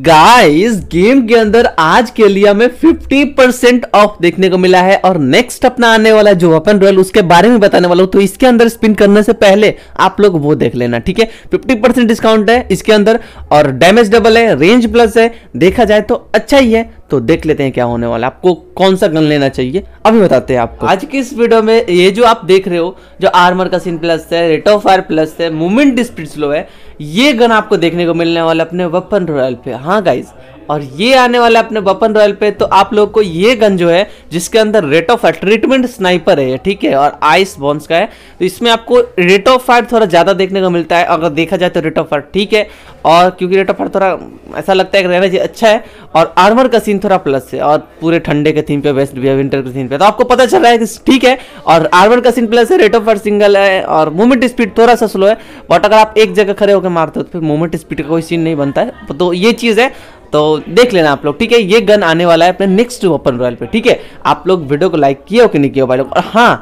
guys game के अंदर आज के लिए हमें 50% परसेंट ऑफ देखने को मिला है और नेक्स्ट अपना आने वाला जो वेपन रॉयल उसके बारे में बताने वाला हूं तो इसके अंदर स्पिन करने से पहले आप लोग वो देख लेना ठीक है 50% परसेंट डिस्काउंट है इसके अंदर और डैमेज डबल है रेंज प्लस है देखा जाए तो अच्छा ही है तो देख लेते हैं क्या होने वाला आपको कौन सा गन लेना चाहिए अभी बताते हैं आपको आज की इस वीडियो में ये जो आप देख रहे हो जो आर्मर का सीन प्लस है रेट ऑफ फायर प्लस है मूवमेंट स्पीड स्लो है ये गन आपको देखने को मिलने वाला अपने वेपन रॉयल पे हाँ गाइज और ये आने वाला है अपने बपन रॉयल पे तो आप लोग को ये गन जो है जिसके अंदर rate of fire treatment sniper है ठीक है और आइस बॉन्स का है तो इसमें आपको रेट ऑफ फायर थोड़ा ज़्यादा देखने को मिलता है अगर देखा जाए तो रेट ऑफ फायर ठीक है और क्योंकि रेट ऑफ फायर थोड़ा ऐसा लगता है कि रहना चाहिए अच्छा है और आर्मर का सीन थोड़ा प्लस है और पूरे ठंडे के थीम पे बेस्ट भी है विंटर के थीम पे तो आपको पता चल रहा है कि ठीक है और आर्मर का सीन प्लस है रेट ऑफ फायर सिंगल है और मूवमेंट स्पीड थोड़ा सा स्लो है बट अगर आप एक जगह खड़े होकर मारते हो तो फिर मूवमेंट स्पीड का कोई सीन नहीं बनता है तो ये चीज़ है तो देख लेना आप लोग ठीक है ये गन आने वाला है अपने नेक्स्ट ओपन रॉयल पे ठीक है आप लोग वीडियो को लाइक किया हो कि नहीं किया भाई लोग और हाँ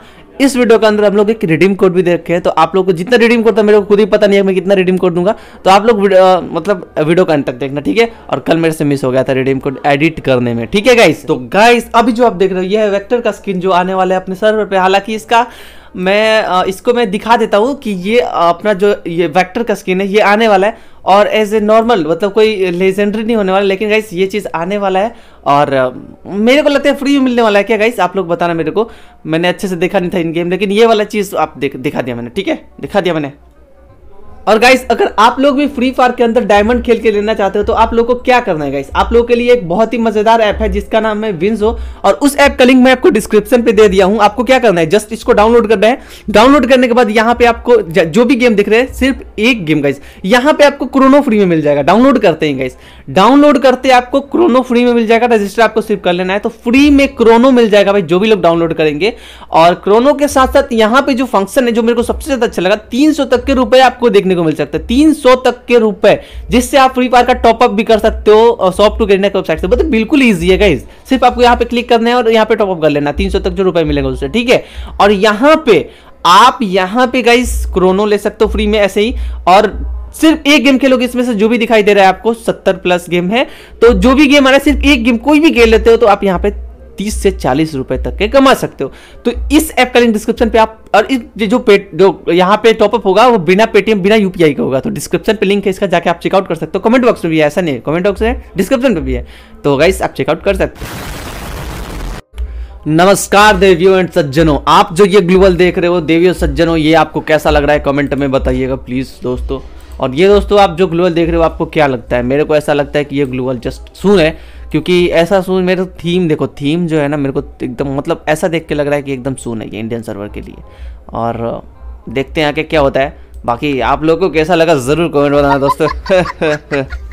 इस वीडियो के अंदर हम लोग एक रिडीम कोड भी देखे हैं तो आप लोग को जितना रिडीम कोड था मेरे को खुद ही पता नहीं है मैं कितना रिडीम कोड दूंगा तो आप लोग मतलब वीडियो का अंत तक देखना ठीक है और कल मेरे से मिस हो गया था रिडीम कोड एडिट करने में ठीक है गाइस तो गाइस अभी जो आप देख रहे हो यह वेक्टर का स्किन जो आने वाला है अपने सर्वर पे हालांकि इसका मैं इसको मैं दिखा देता हूँ कि ये अपना जो ये वेक्टर का स्किन है ये आने वाला है और एज ए नॉर्मल मतलब कोई लेजेंडरी नहीं होने वाला लेकिन गाइस ये चीज़ आने वाला है और uh, मेरे को लगता है फ्री में मिलने वाला है क्या गाइस आप लोग बताना मेरे को मैंने अच्छे से देखा नहीं था इन गेम लेकिन ये वाला चीज़ आप देख दिखा दिया मैंने ठीक है दिखा दिया मैंने और गाइस अगर आप लोग भी फ्री फायर के अंदर डायमंड खेल के लेना चाहते हो तो आप लोग को क्या करना है गाइस आप लोगों के लिए एक बहुत ही मजेदार ऐप है जिसका नाम है विंजो और उस ऐप का लिंक मैं आपको डिस्क्रिप्शन पे दे दिया हूं आपको क्या करना है जस्ट इसको डाउनलोड करना है डाउनलोड करने के बाद यहाँ पे आपको जो भी गेम दिख रहे हैं सिर्फ एक गेम गाइस यहाँ पे आपको क्रोनो फ्री में मिल जाएगा डाउनलोड करते हैं गाइस डाउनलोड करते आपको क्रोनो फ्री में मिल जाएगा रजिस्टर आपको सिर्फ कर लेना है तो फ्री में क्रोनो मिल जाएगा भाई जो भी लोग डाउनलोड करेंगे और क्रोनो के साथ साथ यहाँ पे जो फंक्शन है जो मेरे को सबसे ज्यादा अच्छा लगा तीन तक के रुपए आपको देखने को को मिल सकता है तीन सौ तक के रुपए जिससे आप फ्री फायर का टॉपअप भी कर सकते हो सॉफ्ट टू ग्रेडनेक वेबसाइट से मतलब बिल्कुल ईजी है गाइज सिर्फ आपको यहाँ पे क्लिक करना है और यहाँ पे टॉपअप कर लेना तीन सौ तक जो रुपए मिलेगा उससे ठीक है और यहाँ पे आप यहाँ पे गाइज क्रोनो ले सकते हो फ्री में ऐसे ही और सिर्फ एक गेम खेलोगे इसमें से जो भी दिखाई दे रहा है आपको सत्तर प्लस गेम है तो जो भी गेम आ रहा है सिर्फ एक गेम कोई भी खेल लेते हो तो आप यहाँ पे तीस से चालीस रुपए तक के कमा सकते हो तो इस ऐप का लिंक डिस्क्रिप्शन पे आप और इस जो पे जो यहाँ पे टॉपअप होगा वो बिना पेटीएम बिना यूपीआई का होगा तो डिस्क्रिप्शन पे लिंक है इसका जाके आप चेकआउट कर सकते हो कमेंट बॉक्स में भी है ऐसा नहीं है कमेंट बॉक्स में डिस्क्रिप्शन पे भी है तो गाइस आप चेकआउट कर सकते हो नमस्कार देवियों एंड सज्जनों आप जो ये ग्लोबल देख रहे हो देवियों सज्जनों ये आपको कैसा लग रहा है कमेंट में बताइएगा प्लीज़ दोस्तों और ये दोस्तों आप जो ग्लोबल देख रहे हो आपको क्या लगता है मेरे को ऐसा लगता है कि ये ग्लोबल जस्ट सुन है क्योंकि ऐसा सून मेरे थीम देखो थीम जो है ना मेरे को तो एकदम मतलब ऐसा देख के लग रहा है कि एकदम सून है ये इंडियन सर्वर के लिए और देखते हैं आगे क्या होता है बाकी आप लोगों को कैसा लगा ज़रूर कमेंट बताना दोस्तों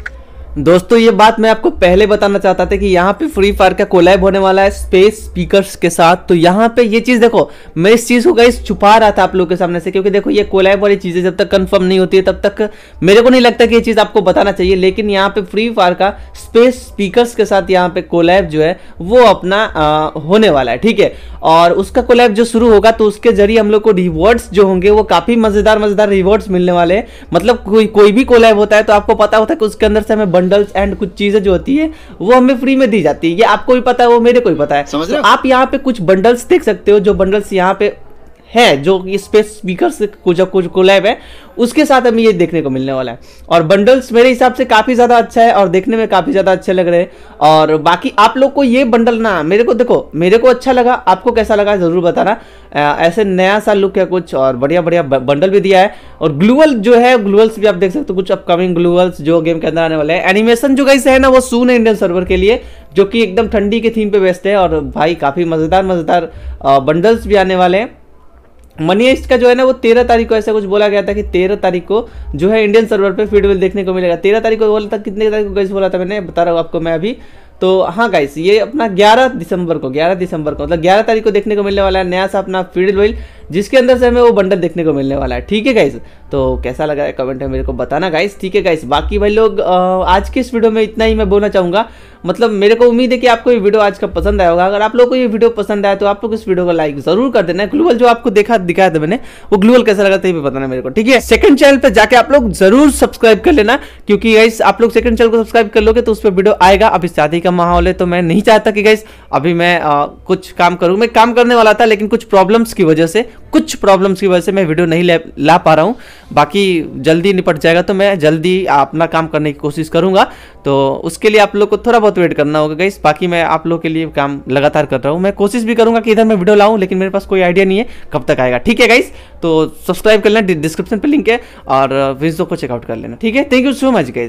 दोस्तों ये बात मैं आपको पहले बताना चाहता था कि यहाँ पे फ्री फायर का कोलैब होने वाला है स्पेस स्पीकर्स के साथ तो यहाँ पे ये चीज़ देखो मैं इस चीज़ को गई छुपा रहा था आप लोगों के सामने से क्योंकि देखो ये कोलैब वाली चीज़ें जब तक कंफर्म नहीं होती है तब तक मेरे को नहीं लगता कि ये चीज़ आपको बताना चाहिए लेकिन यहाँ पे फ्री फायर का स्पेस स्पीकर्स के साथ यहाँ पे कोलैब जो है वो अपना आ, होने वाला है ठीक है और उसका कोलैब जो शुरू होगा तो उसके जरिए हम लोग को रिवॉर्ड्स जो होंगे वो काफ़ी मज़ेदार मज़ेदार रिवॉर्ड्स मिलने वाले हैं मतलब कोई कोई भी कोलैब होता है तो आपको पता होता है कि उसके अंदर से हमें बंडल्स एंड कुछ चीज़ें जो होती है वो हमें फ्री में दी जाती है ये आपको भी पता है वो मेरे को भी पता है तो आप यहाँ पे कुछ बंडल्स देख सकते हो जो बंडल्स यहाँ पे है जो कि स्पेस स्पीकर को जब कुछ कोलैब है उसके साथ हमें ये देखने को मिलने वाला है और बंडल्स मेरे हिसाब से काफ़ी ज़्यादा अच्छा है और देखने में काफ़ी ज़्यादा अच्छे लग रहे हैं और बाकी आप लोग को ये बंडल ना मेरे को देखो मेरे को अच्छा लगा आपको कैसा लगा ज़रूर बताना ऐसे नया सा लुक है कुछ और बढ़िया बढ़िया बंडल भी दिया है और ग्लूअल जो है ग्लूअल्स भी आप देख सकते हो कुछ अपकमिंग ग्लूअल्स जो गेम के अंदर आने वाले हैं एनिमेशन जो कैसे है ना वो सून है इंडियन सर्वर के लिए जो कि एकदम ठंडी के थीम पर बेस्ट है और भाई काफ़ी मज़ेदार मज़ेदार बंडल्स भी आने वाले हैं मनी एस्ट का जो है ना वो तेरह तारीख को ऐसा कुछ बोला गया था कि तेरह तारीख को जो है इंडियन सर्वर पे फीडबैक देखने को मिलेगा तेरह तारीख को बोला था कितने तारीख को गैस बोला था मैंने बता रहा हूँ आपको मैं अभी तो हाँ गाइस ये अपना 11 दिसंबर को 11 दिसंबर को मतलब 11 तारीख को देखने को मिलने वाला है नया सा अपना फील्ड जिसके अंदर से हमें वो बंडल देखने को मिलने वाला है ठीक है गाइस तो कैसा लगा है कमेंट में मेरे को बताना गाइस ठीक है गाइस बाकी भाई लोग आज के इस वीडियो में इतना ही मैं बोलना चाहूंगा मतलब मेरे को उम्मीद है कि आपको ये वीडियो आज का पसंद आया होगा अगर आप लोग को ये वीडियो पसंद आया तो आप लोग इस वीडियो को लाइक जरूर कर देना ग्लूबल जो आपको देखा दिखाया था मैंने वो ग्लूबल कैसा लगा था ये भी बताना मेरे को ठीक है सेकंड चैनल पर जाके आप लोग जरूर सब्सक्राइब कर लेना क्योंकि गाइस आप लोग सेकंड चैनल को सब्सक्राइब कर लोगे तो उस पर वीडियो आएगा अभी शादी का माहौल है तो मैं नहीं चाहता कि गाइस अभी मैं कुछ काम करूँ मैं काम करने वाला था लेकिन कुछ प्रॉब्लम्स की वजह से कुछ प्रॉब्लम्स की वजह से मैं वीडियो नहीं ला, ला पा रहा हूँ बाकी जल्दी निपट जाएगा तो मैं जल्दी अपना काम करने की कोशिश करूँगा तो उसके लिए आप लोग को थोड़ा बहुत वेट करना होगा गाइस बाकी मैं आप लोग के लिए काम लगातार कर रहा हूँ मैं कोशिश भी करूँगा कि इधर मैं वीडियो लाऊँ लेकिन मेरे पास कोई आइडिया नहीं है कब तक आएगा ठीक है गाइस तो सब्सक्राइब कर लेना डिस्क्रिप्शन पर लिंक है और वीडियो को चेकआउट कर लेना ठीक है thank you so much guys